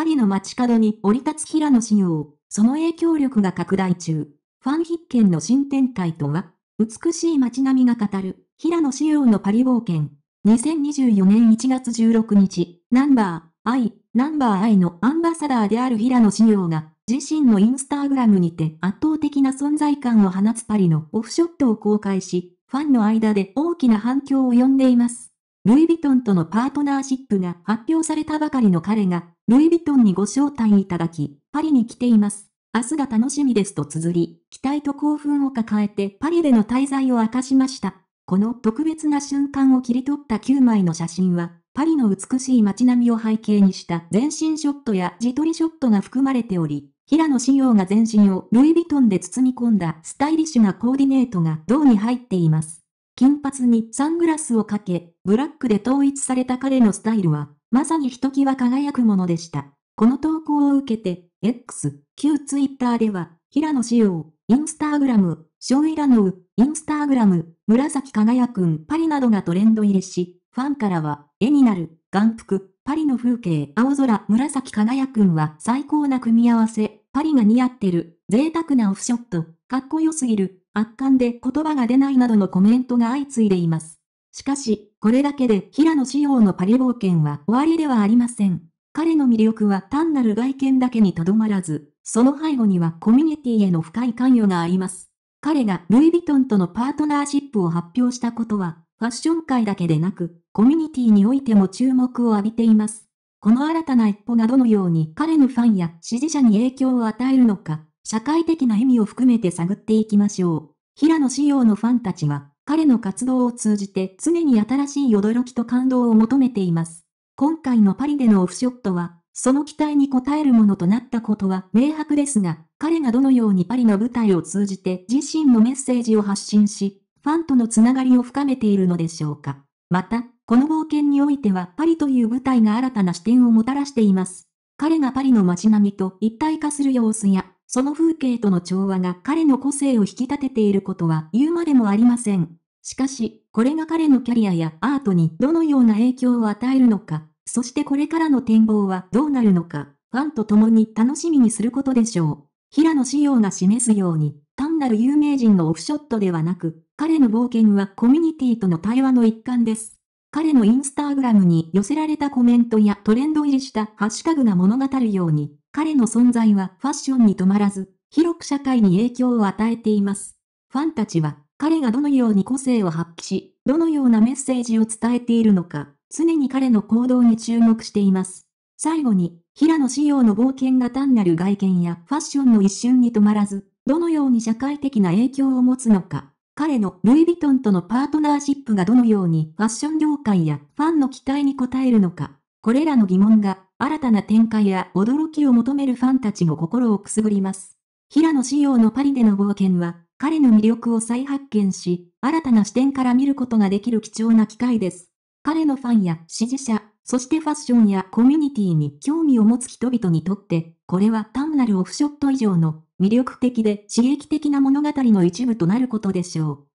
パリの街角に降り立つ平野紫耀、その影響力が拡大中。ファン必見の新展開とは、美しい街並みが語る、平野紫耀のパリ冒険。2024年1月16日、ナンバー、アイ、ナンバーアイのアンバサダーである平野紫耀が、自身のインスタグラムにて圧倒的な存在感を放つパリのオフショットを公開し、ファンの間で大きな反響を呼んでいます。ルイ・ヴィトンとのパートナーシップが発表されたばかりの彼が、ルイ・ヴィトンにご招待いただき、パリに来ています。明日が楽しみですと綴り、期待と興奮を抱えてパリでの滞在を明かしました。この特別な瞬間を切り取った9枚の写真は、パリの美しい街並みを背景にした全身ショットや自撮りショットが含まれており、平野紫耀が全身をルイ・ヴィトンで包み込んだスタイリッシュなコーディネートが銅に入っています。金髪にサングラスをかけ、ブラックで統一された彼のスタイルはまさにひときわ輝くものでした。この投稿を受けて、X、旧ツイッターでは、平野紫耀、インスタグラム、ショウイラノウ、インスタグラム、紫輝くんパリなどがトレンド入りし、ファンからは、絵になる、眼福、パリの風景、青空、紫輝くんは最高な組み合わせ、パリが似合ってる、贅沢なオフショット、かっこよすぎる、圧巻で言葉が出ないなどのコメントが相次いでいます。しかし、これだけで平野紫耀のパリ冒険は終わりではありません。彼の魅力は単なる外見だけにとどまらず、その背後にはコミュニティへの深い関与があります。彼がルイ・ヴィトンとのパートナーシップを発表したことは、ファッション界だけでなく、コミュニティにおいても注目を浴びています。この新たな一歩がどのように彼のファンや支持者に影響を与えるのか、社会的な意味を含めて探っていきましょう。平野紫耀のファンたちは、彼の活動を通じて常に新しい驚きと感動を求めています。今回のパリでのオフショットは、その期待に応えるものとなったことは明白ですが、彼がどのようにパリの舞台を通じて自身のメッセージを発信し、ファンとのつながりを深めているのでしょうか。また、この冒険においてはパリという舞台が新たな視点をもたらしています。彼がパリの街並みと一体化する様子や、その風景との調和が彼の個性を引き立てていることは言うまでもありません。しかし、これが彼のキャリアやアートにどのような影響を与えるのか、そしてこれからの展望はどうなるのか、ファンと共に楽しみにすることでしょう。平野紫耀が示すように、単なる有名人のオフショットではなく、彼の冒険はコミュニティとの対話の一環です。彼のインスタグラムに寄せられたコメントやトレンド入りしたハッシュタグが物語るように、彼の存在はファッションに止まらず、広く社会に影響を与えています。ファンたちは、彼がどのように個性を発揮し、どのようなメッセージを伝えているのか、常に彼の行動に注目しています。最後に、平野仕様の冒険が単なる外見やファッションの一瞬に止まらず、どのように社会的な影響を持つのか、彼のルイ・ヴィトンとのパートナーシップがどのようにファッション業界やファンの期待に応えるのか、これらの疑問が新たな展開や驚きを求めるファンたちの心をくすぐります。平野紫耀のパリでの冒険は、彼の魅力を再発見し、新たな視点から見ることができる貴重な機会です。彼のファンや支持者、そしてファッションやコミュニティに興味を持つ人々にとって、これは単なるオフショット以上の魅力的で刺激的な物語の一部となることでしょう。